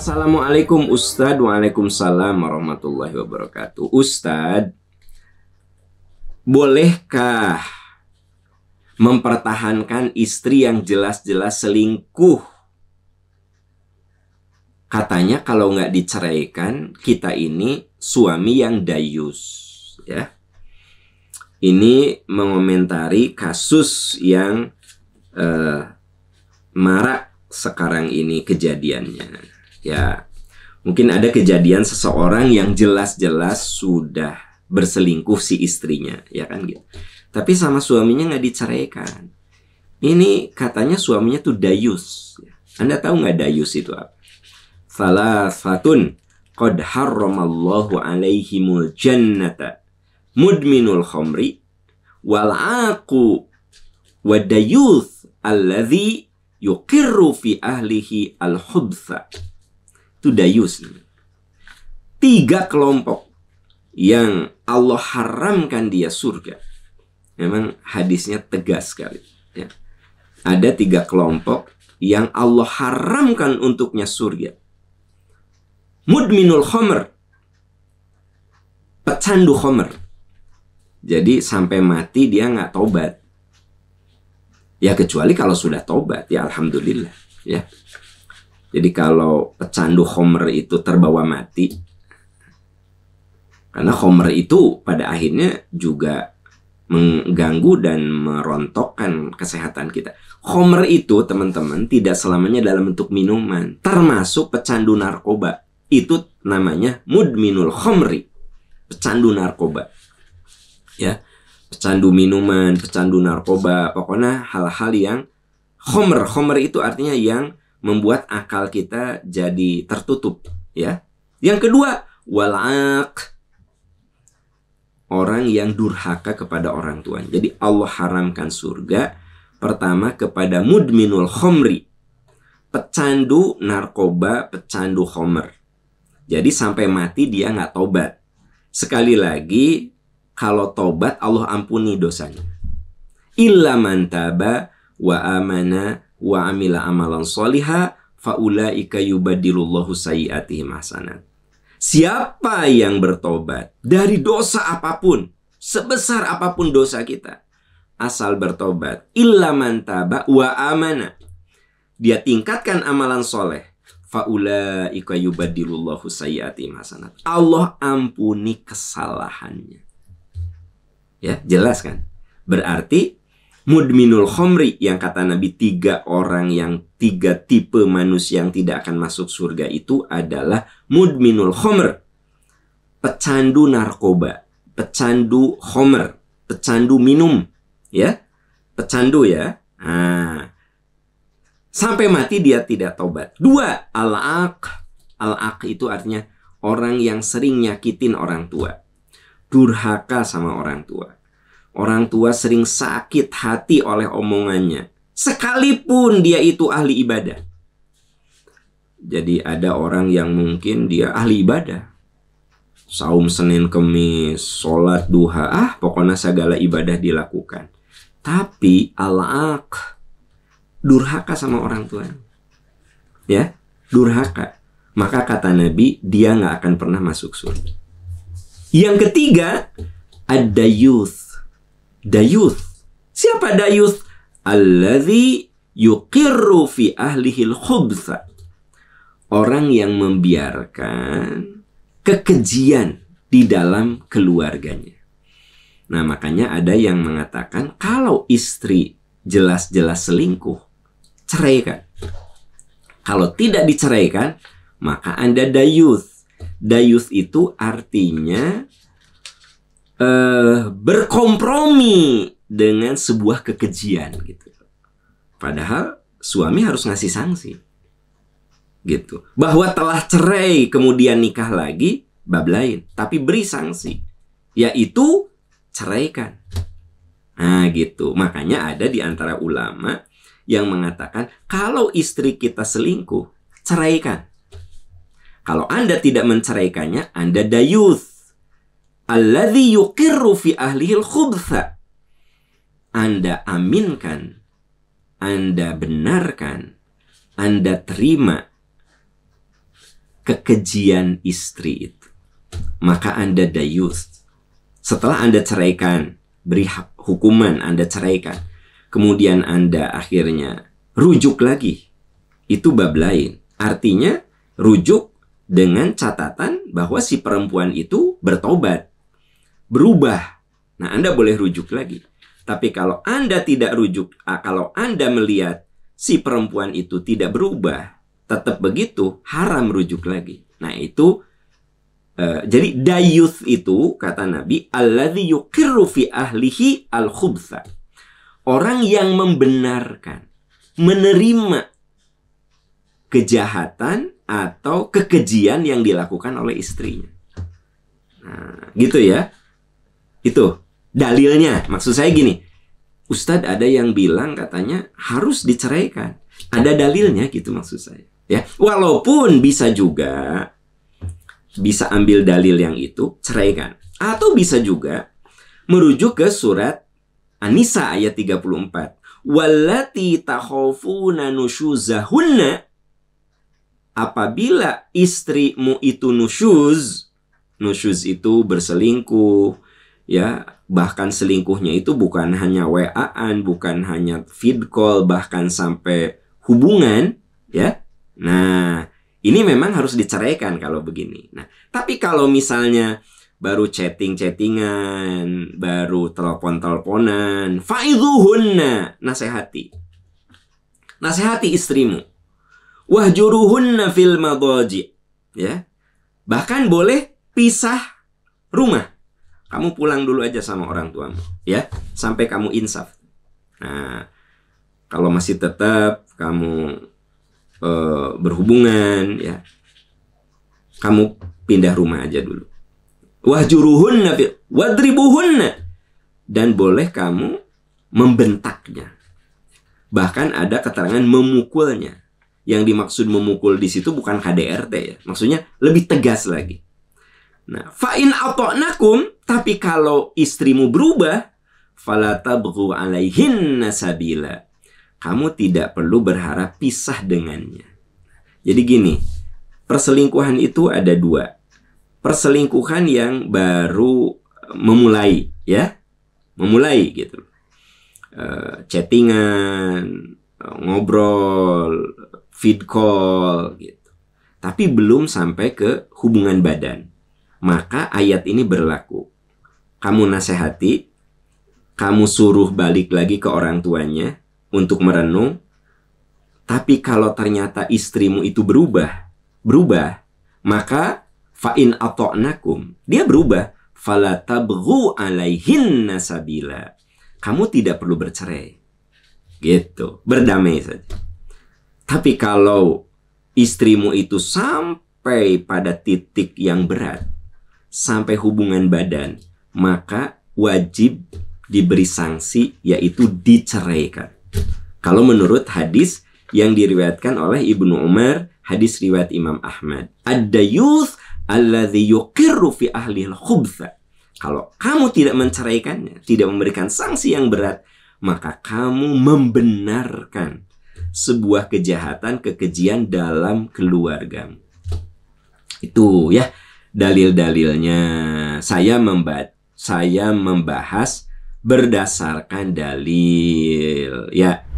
Assalamualaikum Ustadz Waalaikumsalam warahmatullahi wabarakatuh Ustadz Bolehkah Mempertahankan istri yang jelas-jelas selingkuh Katanya kalau nggak diceraikan Kita ini suami yang dayus Ya ini mengomentari kasus yang eh, marak sekarang ini kejadiannya ya mungkin ada kejadian seseorang yang jelas-jelas sudah berselingkuh si istrinya ya kan gitu tapi sama suaminya nggak diceraikan ini katanya suaminya tuh dayus ya. anda tahu nggak dayus itu apa Salafatun qad harramallahu alaihimul jannata mudminul khomri wal aqu wadayuth alladhi yuqirru fi ahlihi al dayus Tiga kelompok yang Allah haramkan dia surga. Memang hadisnya tegas sekali. Ya. Ada tiga kelompok yang Allah haramkan untuknya surga. Mudminul khomer. Pecandu khomer. Jadi sampai mati dia nggak tobat. Ya kecuali kalau sudah tobat ya alhamdulillah ya. Jadi kalau pecandu Homer itu terbawa mati, karena Homer itu pada akhirnya juga mengganggu dan merontokkan kesehatan kita. Homer itu teman-teman tidak selamanya dalam bentuk minuman, termasuk pecandu narkoba. Itu namanya minul khomri, pecandu narkoba. Ya, pecandu minuman, pecandu narkoba, pokoknya hal-hal yang Homer, Homer itu artinya yang membuat akal kita jadi tertutup ya. Yang kedua, walak orang yang durhaka kepada orang tua. Jadi Allah haramkan surga pertama kepada mudminul khomri. Pecandu narkoba, pecandu homer. Jadi sampai mati dia nggak tobat. Sekali lagi, kalau tobat Allah ampuni dosanya. Illa mantaba wa amana wa amila amalan soliha faulaika yubadilullahu sayiatihim hasanat. Siapa yang bertobat dari dosa apapun, sebesar apapun dosa kita, asal bertobat, ilaman taba wa amana. Dia tingkatkan amalan soleh, faulaika yubadilullahu sayiatihim hasanat. Allah ampuni kesalahannya. Ya, jelas kan? Berarti mudminul khomri yang kata Nabi tiga orang yang tiga tipe manusia yang tidak akan masuk surga itu adalah mudminul khomr pecandu narkoba pecandu khomr pecandu minum ya pecandu ya nah, sampai mati dia tidak tobat dua al-aq al-aq itu artinya orang yang sering nyakitin orang tua durhaka sama orang tua Orang tua sering sakit hati oleh omongannya, sekalipun dia itu ahli ibadah. Jadi ada orang yang mungkin dia ahli ibadah. Saum Senin Kemis, sholat duha, ah pokoknya segala ibadah dilakukan. Tapi alaak durhaka sama orang tua. Ya, durhaka. Maka kata Nabi, dia nggak akan pernah masuk surga. Yang ketiga, ada youth Dayuth. Siapa Dayuth? Alladhi yukirru fi ahlihil khubtha. Orang yang membiarkan kekejian di dalam keluarganya. Nah, makanya ada yang mengatakan kalau istri jelas-jelas selingkuh, ceraikan. Kalau tidak diceraikan, maka Anda dayus. Dayuth itu artinya uh, berkompromi dengan sebuah kekejian gitu. Padahal suami harus ngasih sanksi. Gitu. Bahwa telah cerai kemudian nikah lagi bab lain, tapi beri sanksi yaitu ceraikan. Nah, gitu. Makanya ada di antara ulama yang mengatakan kalau istri kita selingkuh, ceraikan. Kalau Anda tidak menceraikannya, Anda dayuth Alladhi yuqirru fi ahlihil khubtha. Anda aminkan, Anda benarkan, Anda terima kekejian istri itu. Maka Anda dayus. Setelah Anda ceraikan, beri hukuman Anda ceraikan. Kemudian Anda akhirnya rujuk lagi. Itu bab lain. Artinya rujuk dengan catatan bahwa si perempuan itu bertobat berubah. Nah, Anda boleh rujuk lagi. Tapi kalau Anda tidak rujuk, ah, kalau Anda melihat si perempuan itu tidak berubah, tetap begitu haram rujuk lagi. Nah, itu Uh, jadi dayuth itu kata Nabi alladzi yuqirru fi ahlihi al khubtha. Orang yang membenarkan, menerima kejahatan atau kekejian yang dilakukan oleh istrinya. Nah, gitu ya. Itu dalilnya. Maksud saya gini, Ustadz ada yang bilang katanya harus diceraikan. Ada dalilnya gitu maksud saya. Ya, walaupun bisa juga bisa ambil dalil yang itu ceraikan atau bisa juga merujuk ke surat Anisa ayat 34. walati tahofuna nusyuzahunna apabila istrimu itu nushuz nushuz itu berselingkuh ya bahkan selingkuhnya itu bukan hanya WA-an, bukan hanya feed call, bahkan sampai hubungan, ya. Nah, ini memang harus diceraikan kalau begini. Nah, tapi kalau misalnya baru chatting-chattingan, baru telepon-teleponan, faizuhunna, nasihati. Nasihati istrimu. Wahjuruhunna fil madaji. Ya. Bahkan boleh pisah rumah kamu pulang dulu aja sama orang tuamu ya sampai kamu insaf nah kalau masih tetap kamu e, berhubungan ya kamu pindah rumah aja dulu wahjuruhunna wadribuhunna dan boleh kamu membentaknya bahkan ada keterangan memukulnya yang dimaksud memukul di situ bukan KDRT ya maksudnya lebih tegas lagi Nah, fa'in atoknakum, tapi kalau istrimu berubah, falatabhu alaihin nasabila. Kamu tidak perlu berharap pisah dengannya. Jadi gini, perselingkuhan itu ada dua. Perselingkuhan yang baru eh, memulai, ya, memulai gitu. Uh, chattingan, eh, ngobrol, feed call gitu. Tapi belum sampai ke hubungan badan maka ayat ini berlaku. Kamu nasihati, kamu suruh balik lagi ke orang tuanya untuk merenung, tapi kalau ternyata istrimu itu berubah, berubah, maka fa'in atoknakum dia berubah. Fala alaihin alaihinna sabila. Kamu tidak perlu bercerai. Gitu. Berdamai saja. Tapi kalau istrimu itu sampai pada titik yang berat, sampai hubungan badan, maka wajib diberi sanksi yaitu diceraikan. Kalau menurut hadis yang diriwayatkan oleh Ibnu Umar, hadis riwayat Imam Ahmad. ada dayuth alladhi yukirru fi ahli khubza. Kalau kamu tidak menceraikannya, tidak memberikan sanksi yang berat, maka kamu membenarkan sebuah kejahatan kekejian dalam keluargamu. Itu ya dalil-dalilnya. Saya membat saya membahas berdasarkan dalil ya.